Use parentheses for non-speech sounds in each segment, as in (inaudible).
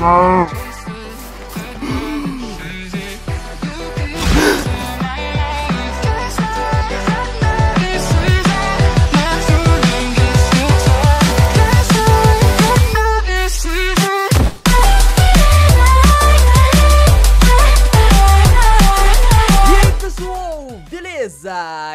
Não. E aí, pessoal, beleza?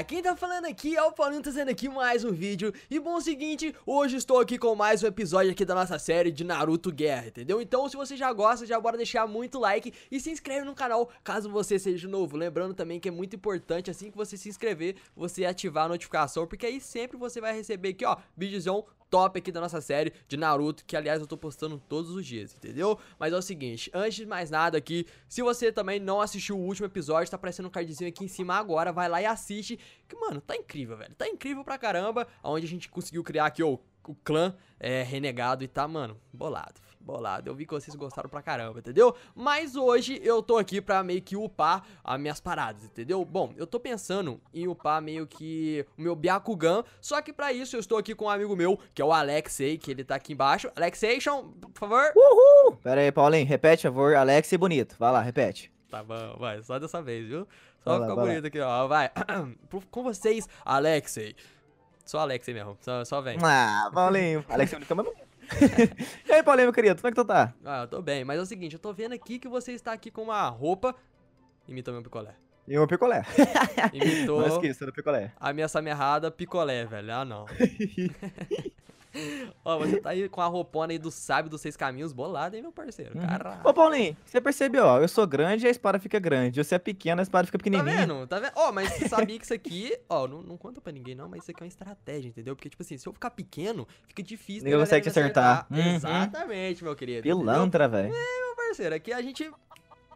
Quem tá falando aqui é o Paulinho trazendo tá aqui mais um vídeo E bom, o seguinte, hoje estou aqui com mais um episódio aqui da nossa série de Naruto Guerra, entendeu? Então se você já gosta, já bora deixar muito like e se inscreve no canal caso você seja novo Lembrando também que é muito importante, assim que você se inscrever, você ativar a notificação Porque aí sempre você vai receber aqui, ó, vídeozão top aqui da nossa série de Naruto, que aliás eu tô postando todos os dias, entendeu? Mas é o seguinte, antes de mais nada aqui, se você também não assistiu o último episódio, tá aparecendo um cardzinho aqui em cima agora, vai lá e assiste, que mano, tá tá incrível, velho. Tá incrível pra caramba. Onde a gente conseguiu criar aqui, ó, o clã é, renegado e tá, mano, bolado, bolado. Eu vi que vocês gostaram pra caramba, entendeu? Mas hoje eu tô aqui pra meio que upar as minhas paradas, entendeu? Bom, eu tô pensando em upar meio que o meu Byakugan, só que pra isso eu estou aqui com um amigo meu, que é o Alexei, que ele tá aqui embaixo. Alexation, por favor. Uhul! Pera aí, Paulinho, repete, por favor, Alex e Bonito. Vai lá, repete. Tá bom, vai, só dessa vez, viu? Só vai ficar bonito aqui, ó. Vai. (clears throat) Com vocês, Alexei. Só Alexei mesmo. Só, só vem. Ah, Paulinho. (laughs) Alexei brincou, mas meu. e aí, Paulinho, meu querido, como é que tu tá? Ah, eu tô bem, mas é o seguinte, eu tô vendo aqui que você está aqui com uma roupa. Imitou meu picolé. E o picolé. (laughs) Imitou. Não esqueça do picolé. A minha samerrada, picolé, velho. Ah, não. (laughs) (laughs) Ó, você tá aí com a roupona aí do sábio dos seis caminhos bolado, hein, meu parceiro? Uhum. Caraca. Ô, Paulinho, você percebeu, ó, eu sou grande e a espada fica grande. Você é pequeno, a espada fica tá pequenininha. Tá vendo? Tá vendo? Ó, mas você sabia que isso aqui, ó, não, não conta pra ninguém não, mas isso aqui é uma estratégia, entendeu? Porque, tipo assim, se eu ficar pequeno, fica difícil. Ninguém consegue te acertar. acertar. Uhum. Exatamente, meu querido. pilantra velho. É, meu parceiro, aqui a gente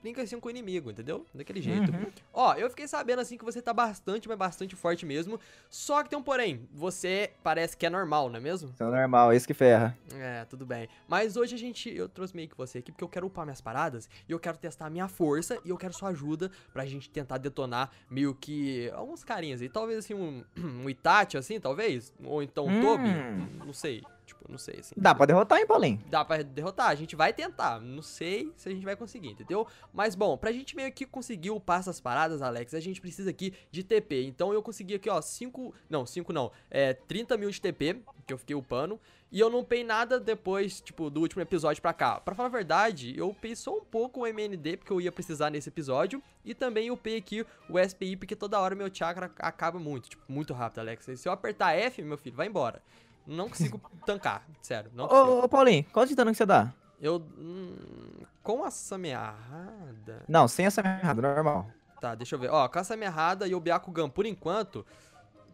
linka assim com o inimigo, entendeu? Daquele jeito. Uhum. Ó, eu fiquei sabendo assim que você tá bastante, mas bastante forte mesmo. Só que tem um porém, você parece que é normal, não é mesmo? é normal, isso que ferra. É, tudo bem. Mas hoje a gente, eu trouxe meio que você aqui porque eu quero upar minhas paradas e eu quero testar a minha força e eu quero sua ajuda pra gente tentar detonar meio que alguns carinhas aí. Talvez assim um, (clears throat) um Itachi assim, talvez? Ou então um hum. Tobi, não sei. Tipo, não sei, assim. Dá pra derrotar, hein, Paulinho? Dá pra derrotar, a gente vai tentar. Não sei se a gente vai conseguir, entendeu? Mas bom, pra gente meio que conseguir upar essas paradas, Alex, a gente precisa aqui de TP. Então eu consegui aqui, ó, 5. Não, 5 não. É 30 mil de TP, que eu fiquei upando. E eu não pei nada depois, tipo, do último episódio pra cá. Pra falar a verdade, eu upei só um pouco o MND, porque eu ia precisar nesse episódio. E também upei aqui o SPI, porque toda hora meu chakra acaba muito, tipo, muito rápido, Alex. E se eu apertar F, meu filho, vai embora. Não consigo (laughs) tancar, sério. Não consigo. Ô, ô, Paulinho, qual de dano que você dá? Eu. Hum, com a samerrada Não, sem a samerrada normal. Tá, deixa eu ver. Ó, com a samearrada e o Byakugan, por enquanto.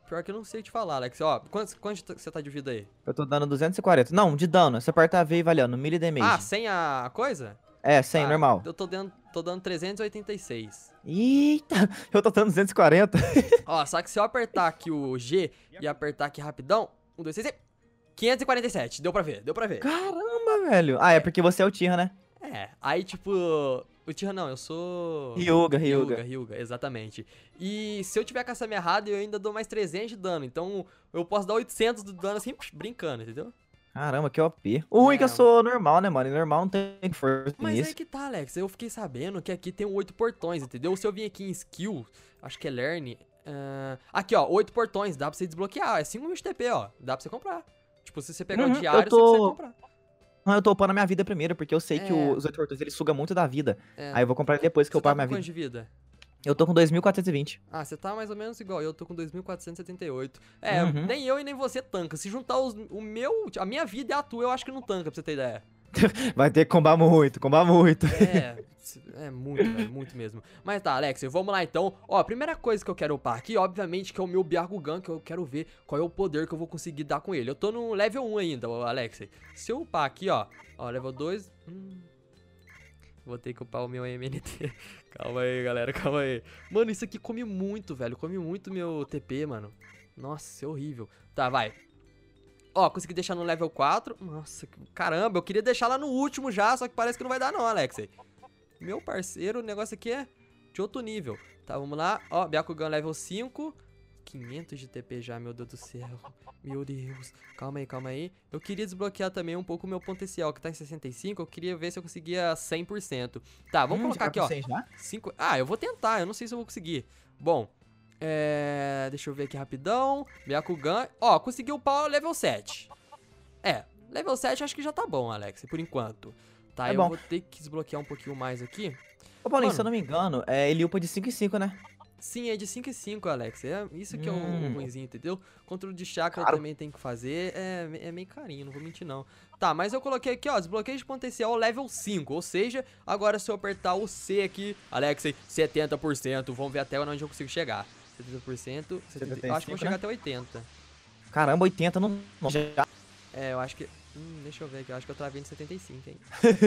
Pior que eu não sei te falar, Alex. Ó, quanto, quanto você tá de vida aí? Eu tô dando 240. Não, de dano. Você aperta a V e valendo. Mili damage. Ah, sem a coisa? É, sem ah, normal. Eu tô dando, tô dando 386. Eita, (laughs) eu tô dando 240. Ó, só que se eu apertar aqui o G e apertar aqui rapidão, um, dois, três e... 547, deu pra ver, deu pra ver. Caramba, velho. Ah, é porque você é o Tira, né? É, aí tipo... O Tira não, eu sou... Ryuga, Ryuga. Ryuga, Ryuga, exatamente. E se eu tiver com essa errada, eu ainda dou mais 300 de dano. Então eu posso dar 800 de dano assim, brincando, entendeu? Caramba, que OP. O ruim é que eu é. sou normal, né, mano? E normal não tem força Mas nisso. é que tá, Alex. Eu fiquei sabendo que aqui tem oito portões, entendeu? Se eu vim aqui em skill, acho que é learn, Uh, aqui, ó, oito portões, dá pra você desbloquear. É 5 mil de TP, ó. Dá pra você comprar. Tipo, se você pegar uhum, o diário, tô... você consegue comprar. Não, ah, eu tô upando a minha vida primeiro, porque eu sei é. que os oito portões ele suga muito da vida. É. Aí eu vou comprar depois que você eu tá upar tá minha vida. de vida? Eu tô com 2.420. Ah, você tá mais ou menos igual. Eu tô com 2.478. É, uhum. nem eu e nem você tanca. Se juntar os, o meu, a minha vida e a tua, eu acho que não tanca, pra você ter ideia. (laughs) Vai ter que combar muito, combar muito. É, é muito, velho, muito mesmo. Mas tá, Alex, vamos lá então. Ó, a primeira coisa que eu quero upar aqui, obviamente, que é o meu Biargugan que eu quero ver qual é o poder que eu vou conseguir dar com ele. Eu tô no level 1 ainda, Alex. Se eu upar aqui, ó, ó, level 2... Hum, vou ter que upar o meu MNT. (laughs) calma aí, galera, calma aí. Mano, isso aqui come muito, velho. Come muito meu TP, mano. Nossa, é horrível. Tá, vai. Ó, consegui deixar no level 4. Nossa, caramba, eu queria deixar lá no último já, só que parece que não vai dar não, Alexei. Meu parceiro, o negócio aqui é de outro nível. Tá, vamos lá. Ó, Byakugan level 5. 500 de TP já, meu Deus do céu. Meu Deus. Calma aí, calma aí. Eu queria desbloquear também um pouco o meu potencial, que tá em 65. Eu queria ver se eu conseguia 100%. Tá, vamos hum, colocar aqui, ó. 5... Ah, eu vou tentar. Eu não sei se eu vou conseguir. Bom, é, deixa eu ver aqui rapidão. Byakugan. Ó, conseguiu o level 7. É, level 7 acho que já tá bom, Alex, por enquanto. Tá, é eu bom. vou ter que desbloquear um pouquinho mais aqui. Ô, Paulinho, Mano, se eu não me engano, é, ele upa de 5 em 5, né? Sim, é de 5 em 5, Alex. É isso que é hum. é um ruimzinho, entendeu? Controle de chakra claro. também tem que fazer. É, é meio carinho, não vou mentir, não. Tá, mas eu coloquei aqui, ó, desbloqueio de potencial level 5. Ou seja, agora se eu apertar o C aqui, Alex, 70%. Vamos ver até onde eu consigo chegar. 70%, 70 eu acho que vou chegar né? até 80. Caramba, 80 não, É, eu acho que Hum, deixa eu ver aqui, eu acho que eu travei em 75, hein?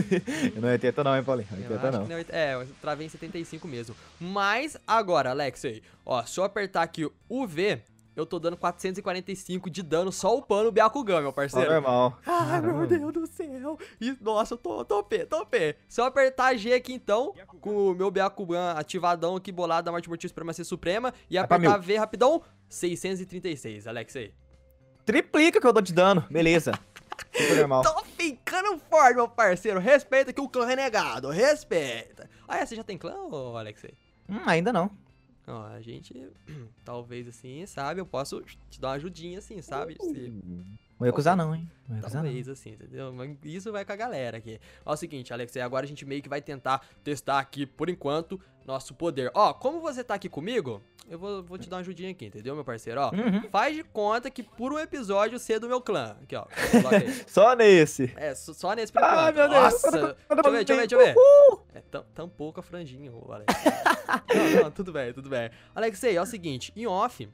(laughs) não é 80 não, hein, Paulinho? 80 não. não. É, é, eu travei em 75 mesmo. Mas agora, Alexei, ó, se eu apertar aqui o V, eu tô dando 445 de dano só upando o Byakugan, meu parceiro. Normal. É Ai, meu Deus do céu. E, nossa, eu tô, tô P, tô Se eu apertar G aqui, então, com o meu Byakugan ativadão aqui, bolado da Morte Mortis Supremacia Suprema, e apertar V rapidão, 636, Alex aí. Triplica que eu dou de dano. Beleza. (laughs) Tô ficando forte, meu parceiro. Respeita que o clã renegado. Respeita. Ah, é, você já tem clã, Alexei? Hum, ainda não ó a gente, (clears throat) talvez assim, sabe, eu posso te dar uma ajudinha, assim, sabe? Se, uhum. Não recusar acusar não, hein? Não ia Talvez, assim, entendeu? isso vai com a galera aqui. Ó, é o seguinte, Alexei, agora a gente meio que vai tentar testar aqui, por enquanto, nosso poder. Ó, como você tá aqui comigo, eu vou, vou te dar uma ajudinha aqui, entendeu, meu parceiro? Ó, uhum. faz de conta que por um episódio você é do meu clã. Aqui, ó. (laughs) só nesse. É, só nesse por enquanto. Ai, ah, meu Deus. Nossa. Deixa eu ver, deixa eu ver, deixa eu ver. É tampouco a franjinha, o Alex. (laughs) não, não, tudo bem, tudo bem. Alexei, é o seguinte, em off,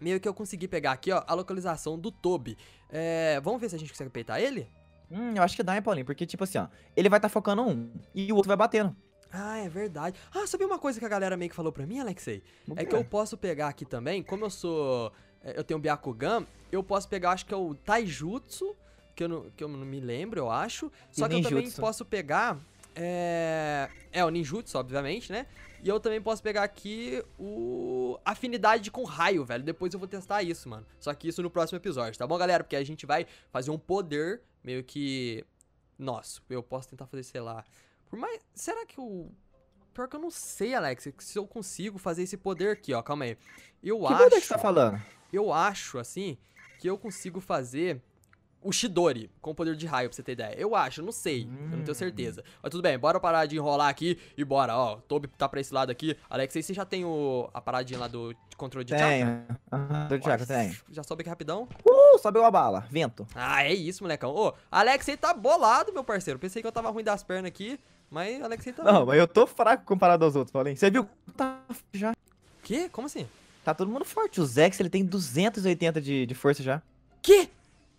meio que eu consegui pegar aqui, ó, a localização do Toby. É, vamos ver se a gente consegue peitar ele? Hum, eu acho que dá, hein, Paulinho? Porque, tipo assim, ó, ele vai estar tá focando um e o outro vai batendo. Ah, é verdade. Ah, sabe uma coisa que a galera meio que falou pra mim, Alexei? É que eu posso pegar aqui também, como eu sou... É, eu tenho Byakugan, eu posso pegar, acho que é o Taijutsu, que eu não, que eu não me lembro, eu acho. Só e que eu também posso pegar é, é o ninjutsu, obviamente, né? E eu também posso pegar aqui o afinidade com raio, velho. Depois eu vou testar isso, mano. Só que isso no próximo episódio, tá bom, galera? Porque a gente vai fazer um poder meio que nossa, Eu posso tentar fazer, sei lá. Por mais será que o pior que eu não sei, Alex, se eu consigo fazer esse poder aqui, ó. Calma aí. Eu que acho poder que você tá falando? Eu acho assim que eu consigo fazer o Shidori com o poder de raio, pra você ter ideia. Eu acho, não sei, hum. eu não tenho hum. certeza. Mas tudo bem, bora parar de enrolar aqui e bora, ó. Toby tá pra esse lado aqui. Alexei, você já tem o, a paradinha lá do controle de chakra? Tenho, uhum, do chakra, tenho. Já sobe aqui rapidão. Uh, sobe uma bala, vento. Ah, é isso, molecão. Ô, Alexei tá bolado, meu parceiro. Pensei que eu tava ruim das pernas aqui, mas Alexei tá... Não, mas eu tô fraco comparado aos outros, Paulinho. Você viu? Tá já. Quê? Como assim? Tá todo mundo forte. O Zex, ele tem 280 de, de força já. Quê?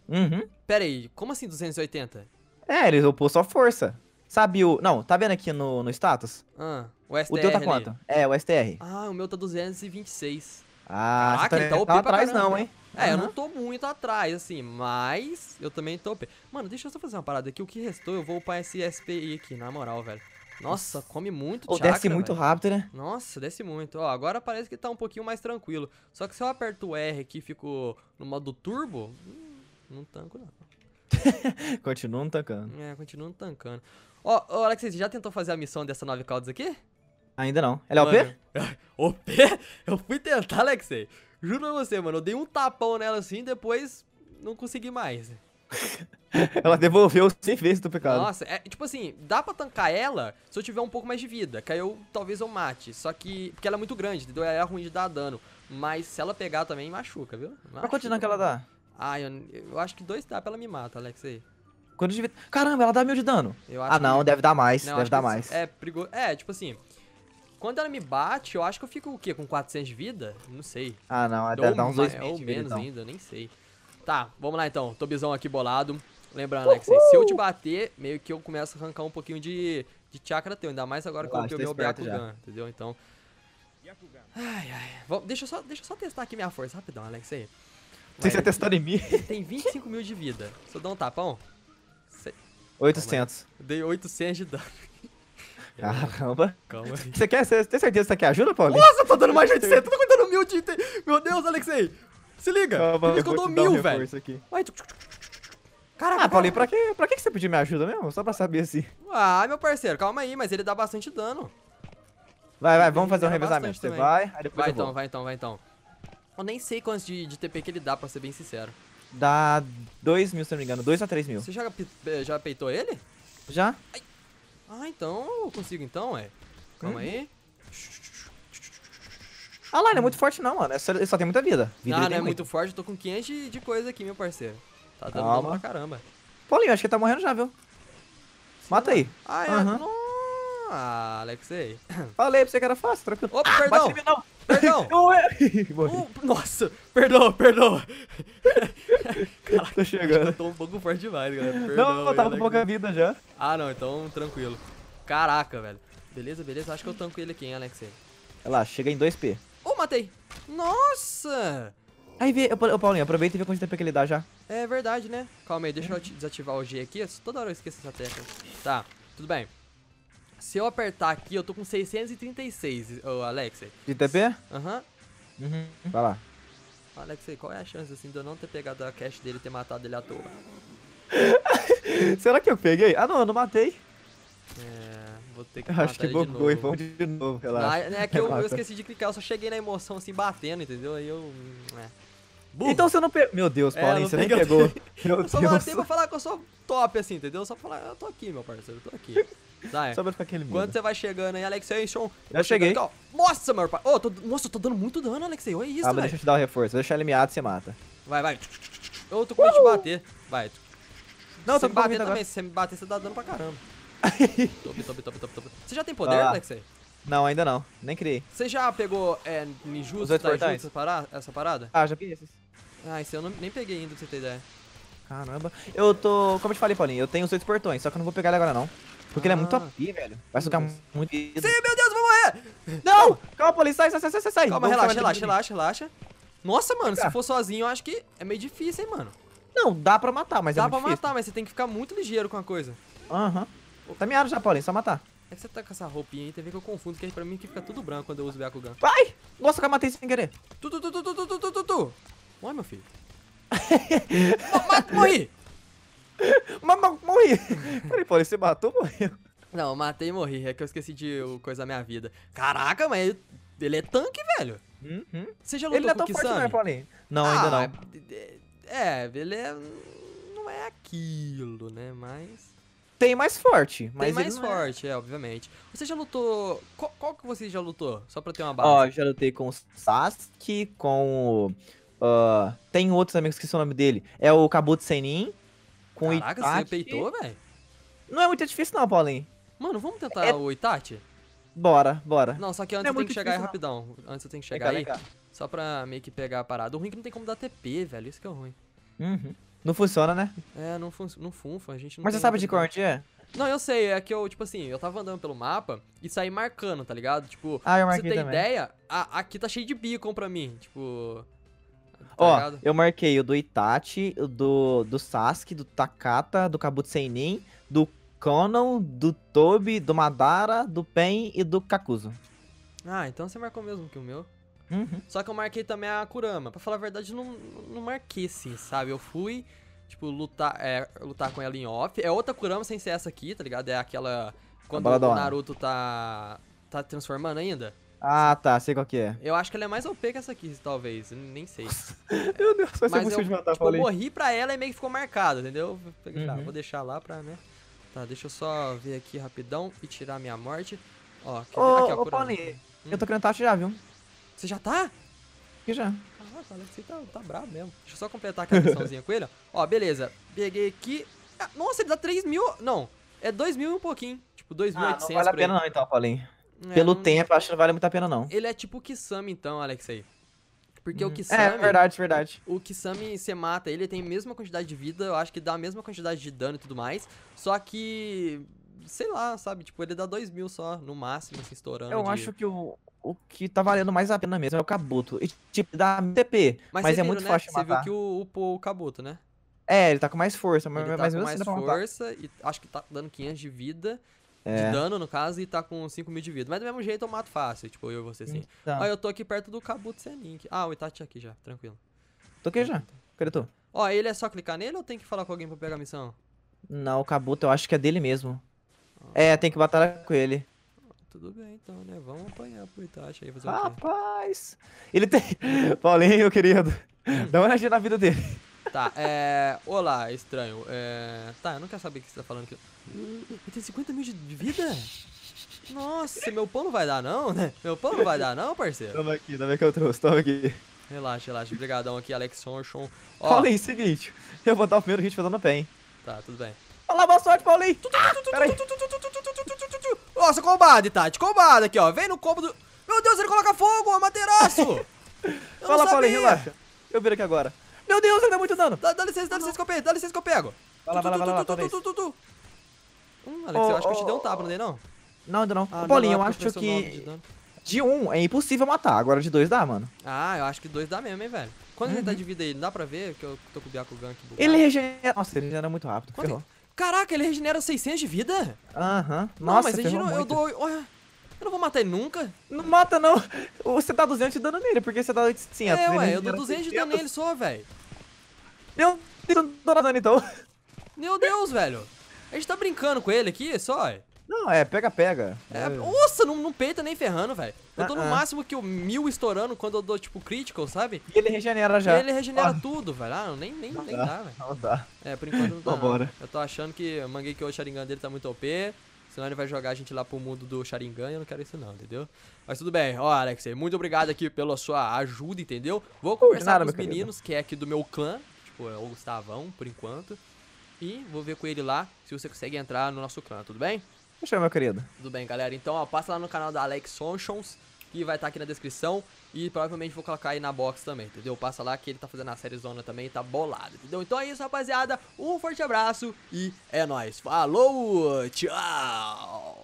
Uhum. Pera aí, como assim 280? É, ele opôs só força. Sabe o... Não, tá vendo aqui no, no status? Ah, o STR O teu tá ali. quanto? É, o STR. Ah, o meu tá 226. Ah, Caraca, tá, ele tá OP tá, tá atrás não, hein? É, uhum. eu não tô muito atrás, assim, mas eu também tô OP. Mano, deixa eu só fazer uma parada aqui. O que restou, eu vou upar esse SPI aqui, na moral, velho. Nossa, come muito Ou desce muito velho. rápido, né? Nossa, desce muito. Ó, agora parece que tá um pouquinho mais tranquilo. Só que se eu aperto o R aqui e fico no modo turbo, não tanco, não. (laughs) continuam tancando. É, continuam tancando. Ó, oh, oh, Alex, você já tentou fazer a missão dessa nove caudas aqui? Ainda não. Ela é OP? OP? (laughs) Eu fui tentar, Alexei. Juro pra você, mano. Eu dei um tapão nela assim, depois não consegui mais. (laughs) ela devolveu sem vezes do pecado. Nossa, é, tipo assim, dá pra tancar ela se eu tiver um pouco mais de vida. Que aí eu, talvez eu mate. Só que. Porque ela é muito grande, entendeu? Ela é ruim de dar dano. Mas se ela pegar também, machuca, viu? Machuca. Pra dano que ela dá? Ah, eu, eu acho que dois tapas ela me mata, Alex, aí. Quando devia... Caramba, ela dá mil de dano. ah, não, que... deve dar mais, não, deve dar mais. É, perigo... é, tipo assim, quando ela me bate, eu acho que eu fico o quê? Com 400 de vida? Não sei. Ah, não, deve é dar uns dois Ou menos então. ainda, nem sei. Tá, vamos lá então. Tobizão aqui bolado. Lembrando, Alex, se eu te bater, meio que eu começo a arrancar um pouquinho de, de chakra teu. Ainda mais agora que eu tenho meu Byakugan, entendeu? Então... Ai, ai. deixa, eu só, deixa eu só testar aqui minha força rapidão, Alex, aí. Sem ser testado em mim. Tem 25 mil de vida. Se eu dar um tapão. 800. Calma. Dei 800 de dano. (laughs) Caramba. Calma aí. Você quer? Você tem certeza que você quer ajuda, Paulinho? Nossa, eu tô dando mais de 800. Eu tô dando mil de. Meu Deus, Alexei. Se liga. Calma, eu, eu dou mil, velho. aqui. Caraca, ah, Paulinho, pra que, pra que você pediu minha ajuda mesmo? Só pra saber assim. Ah, meu parceiro, calma aí, mas ele dá bastante dano. Vai, vai, vamos fazer um revezamento. Você vai, aí depois Vai então, vai então, vai então. Eu nem sei quantos de, de TP que ele dá, pra ser bem sincero. Dá 2 mil, se não me engano. 2 a 3 mil. Você já, eh, já peitou ele? Já. Ai. Ah, então eu consigo então, é. Calma hum. aí. Ah lá, não é muito forte não, mano. É ele só, tem muita vida. vida ah, não, não é muito forte. Eu tô com 500 de, de coisa aqui, meu parceiro. Tá dando Calma. pra caramba. Paulinho, acho que ele tá morrendo já, viu? Sim, Mata não. aí. Ah, é? Uhum. Ah, Alexei. Falei pra você que era fácil, tranquilo. Opa, ah, perdão. Bate em mim, não. Perdão! É. (laughs) Uh, nossa! Perdoa, perdoa! (laughs) Caraca, tá chegando. Eu tô um pouco forte demais, galera. Perdão, não, tá eu tava com pouca vida já. Ah, não, então tranquilo. Caraca, velho. Beleza, beleza. Acho que eu tanco ele aqui, hein, Alex? Olha lá, chega em 2p. Oh, matei! Nossa! Aí vê, ô Paulinho, aproveita e vê quanto tempo é que ele dá já. É verdade, né? Calma aí, deixa eu desativar o G aqui. Toda hora eu esqueço essa tecla. Tá, tudo bem. Se eu apertar aqui, eu tô com 636, ô Alexei. De TP? Aham. Uhum. uhum. Vai lá. Alexei, qual é a chance assim de eu não ter pegado a cash dele e ter matado ele à toa? (laughs) Será que eu peguei? Ah não, eu não matei. É, vou ter que Acho que bugou e vamos de novo, relaxa. Ah, é que eu, eu, esqueci de clicar, eu só cheguei na emoção assim, batendo, entendeu? Aí eu... Hum, é. Burro. Então você não pegou. Meu Deus, é, Paulinho, é, você nem pegou. (laughs) eu só Deus. matei pra falar que eu sou top, assim, entendeu? Só pra falar, eu tô aqui, meu parceiro, eu tô aqui. (laughs) É. Só pra ficar aquele mesmo. Quando você vai chegando aí, Alexei, Sean. Eu cheguei. Aqui, nossa, meu pai. Oh, tô, nossa, eu tô dando muito dano, Alexei. Olha isso, ah, velho. Deixa eu te dar o um reforço. Vou deixar ele meado e você mata. Vai, vai. Eu tô com medo de bater. Vai. Não, você me bater também. Agora. Se você me bater, você dá dano pra caramba. (laughs) top, top, top, top, top. Você já tem poder, ah. Alexei? Não, ainda não. Nem criei. Você já pegou é, Ninjutsu, Taijutsu, tá, essa parada? Ah, já peguei esses. Ah, esse eu não, nem peguei ainda, pra você ter ideia. Caramba. Eu tô... Como eu te falei, Paulinho, eu tenho os oito portões, só que eu não vou pegar ele agora, não. Porque ah. ele é muito OP, ah. velho. Vai sugar muito. Sim, meu Deus, eu vou morrer! Não! Calma, Poli, sai, sai, sai, sai, sai. Calma, relaxa, relaxa, relaxa, relaxa. Nossa, mano, se for sozinho, eu acho que é meio difícil, hein, mano. Não, dá pra matar, mas dá é Dá pra matar, mas você tem que ficar muito ligeiro com a coisa. Aham. Uhum. Tá miado já, Paulinho, só matar. É que você tá com essa roupinha aí, tem ver que eu confundo, que pra mim que fica tudo branco quando eu uso o Byakugan. Vai! Nossa, eu matei sem querer. Tu, tu, tu, tu, tu, tu, tu, tu, tu. Ué, meu filho. (laughs) Morri! (laughs) Mas morri. Peraí, Paulinho, você matou ou morreu? Não, matei e morri. É que eu esqueci de coisa da minha vida. Caraca, mas ele é tanque, velho. Uhum. Você já lutou ele não é tão forte não, é, Paulinho? Não, ah, ainda não. É, é, ele é... Não é aquilo, né? Mas... Tem mais forte, mas Tem mais é. forte, é. é. obviamente. Você já lutou... Qual, qual, que você já lutou? Só pra ter uma base. Ó, já lutei com o Sasuke, com o... Uh, tem outros amigos que são o nome dele. É o Kabuto Senin com Caraca, Itachi. você peitou, velho? Não é muito difícil não, Paulinho. Mano, vamos tentar é... o Itachi? Bora, bora. Não, só que antes não é eu tenho que chegar aí rapidão. Antes eu tenho que chegar vem cá, aí. Só pra meio que pegar a parada. O ruim é que não tem como dar TP, velho. Isso que é o ruim. Uhum. Não funciona, né? É, não, fun não funfa. A gente não Mas você sabe de cor onde é? Não, eu sei, é que eu, tipo assim, eu tava andando pelo mapa e saí marcando, tá ligado? Tipo, ah, eu você tem também. ideia, a, aqui tá cheio de beacon pra mim, tipo... Tá Ó, ligado? eu marquei o do Itachi, o do, do Sasuke, do Takata, do Kabutsei do Conan, do Tobi, do Madara, do Pen e do Kakuzu. Ah, então você marcou mesmo que o meu. Uhum. Só que eu marquei também a Kurama. Pra falar a verdade, não, não marquei sim, sabe? Eu fui, tipo, lutar, é, lutar com ela em off. É outra Kurama sem ser essa aqui, tá ligado? É aquela. Quando o Naruto tá. tá transformando ainda. Ah, tá, sei qual que é. Eu acho que ela é mais OP que essa aqui, talvez. Nem sei. (laughs) Meu Deus, vai ser muito de matar, tipo, falei. Eu morri pra ela e meio que ficou marcado, entendeu? Tá, uhum. Tá, vou deixar lá pra, né? Tá, deixa eu só ver aqui rapidão e tirar a minha morte. Ó, aqui, ô, aqui, ó, ô, Paulinho, hum. eu tô querendo taxa já, viu? Você já tá? Que já. Ah, o tá, tá brabo mesmo. Deixa eu só completar aquela missãozinha (laughs) com ele. Ó, beleza. Peguei aqui. Ah, nossa, ele dá 3 mil. Não, é 2 mil e um pouquinho. Tipo, 2.800. Ah, não vale a pena não, então, Paulinho. É, Pelo não... tempo, acho que não vale muito a pena, não. Ele é tipo o Kisame, então, Alex aí. Porque hum. o é, Kisame. É, verdade, verdade. O Kisame você mata, ele tem a mesma quantidade de vida, eu acho que dá a mesma quantidade de dano e tudo mais. Só que. Sei lá, sabe? Tipo, ele dá 2 mil só, no máximo, assim, estourando. Eu de... acho que o, o que tá valendo mais a pena mesmo é o Kabuto. E, tipo, dá TP, mas, mas é viram, muito né? fácil de matar. Você viu que o o Kabuto, né? É, ele tá com mais força, mas, ele tá com assim mais força e acho que tá dando 500 de vida. É. De dano, no caso, e tá com 5 mil de vida. Mas do mesmo jeito eu mato fácil, tipo, eu e você assim. Tá. Então. Ó, eu tô aqui perto do Kabuto Senink. Ah, o Itachi aqui já, tranquilo. Tô aqui já. Cadê tu? Ó, ele é só clicar nele ou tem que falar com alguém pra pegar a missão? Não, o Kabuto eu acho que é dele mesmo. Ah. É, tem que batalhar com ele. Ah, tudo bem, então, né? Vamos apanhar pro Itachi aí, fazer Rapaz! Ele tem... (laughs) Paulinho, querido, dá uma olhadinha na vida dele. Tá, é. Olá, estranho. É. Tá, eu não quero saber o que você tá falando aqui. Eu tenho 50 mil de vida? Nossa, meu pão não vai dar não, né? Meu pão não vai dar não, parceiro? Toma aqui, toma aqui que eu trouxe, toma aqui. Relaxa, relaxa. Obrigadão aqui, Alex Sonchon. Fala aí, seguinte. Eu vou dar o primeiro hit fazendo dar pé, hein? Tá, tudo bem. fala boa sorte, Paulinho. Peraí. Nossa, combada, Tati. Combada aqui, ó. Vem no combo do... Meu Deus, ele coloca fogo, ó, materaço. Fala, Paulinho, relaxa. Eu viro aqui agora. Meu Deus, ele dá tá muito dano. Dá, dá licença, dá tá licença que eu pego, dá licença que eu pego. Vai lá, vai lá, vai lá, talvez. Hum, Alex, eu acho que eu te dei um tapa, não dei não? Não, ainda não. Ah, Paulinho, eu acho que... De um é impossível matar, agora de dois dá, mano. Ah, eu acho que dois dá mesmo, hein, velho. Quando uhum. ele tá uhum. de vida aí, não dá pra ver que eu tô com o Byakugan aqui. Bugado. Ele regenera... Nossa, ele regenera muito rápido, Quanto... ferrou. Caraca, ele regenera 600 de vida? Aham. Uhum. Nossa, não, mas a não, eu dou... Eu não vou matar ele nunca. Não mata, não. (laughs) Você dá 200 de dano nele, porque você dá 800. É, ué, eu dou 200 de dano nele só, velho. Meu Deus, tô nadando então. Meu Deus, velho. A gente tá brincando com ele aqui, só. Não, é pega-pega. É, é, Nossa, não, não peita nem ferrando, velho. Eu tô uh -uh. no ah, ah. máximo que o mil estourando quando eu dou, tipo, critical, sabe? E ele regenera já. E ele regenera ah. tudo, velho. Ah, nem, nem, não nem dá, dá velho. Não dá. É, por enquanto não dá. Vambora. Não. Eu tô achando que o Manguei que é o Sharingan dele tá muito OP. Senão ele vai jogar a gente lá pro mundo do Sharingan e eu não quero isso não, entendeu? Mas tudo bem. Ó, Alex, muito obrigado aqui pela sua ajuda, entendeu? Vou conversar nada, com os meninos, querido. que é aqui do meu clã, Tipo, é o Gustavão, por enquanto. E vou ver com ele lá se você consegue entrar no nosso clã, tudo bem? Fechou, meu querido. Tudo bem, galera. Então, ó, passa lá no canal da Alex Sonchons, que vai estar tá aqui na descrição. E provavelmente vou colocar aí na box também, entendeu? Passa lá que ele tá fazendo a série Zona também e tá bolado, entendeu? Então é isso, rapaziada. Um forte abraço e é nóis. Falou, tchau!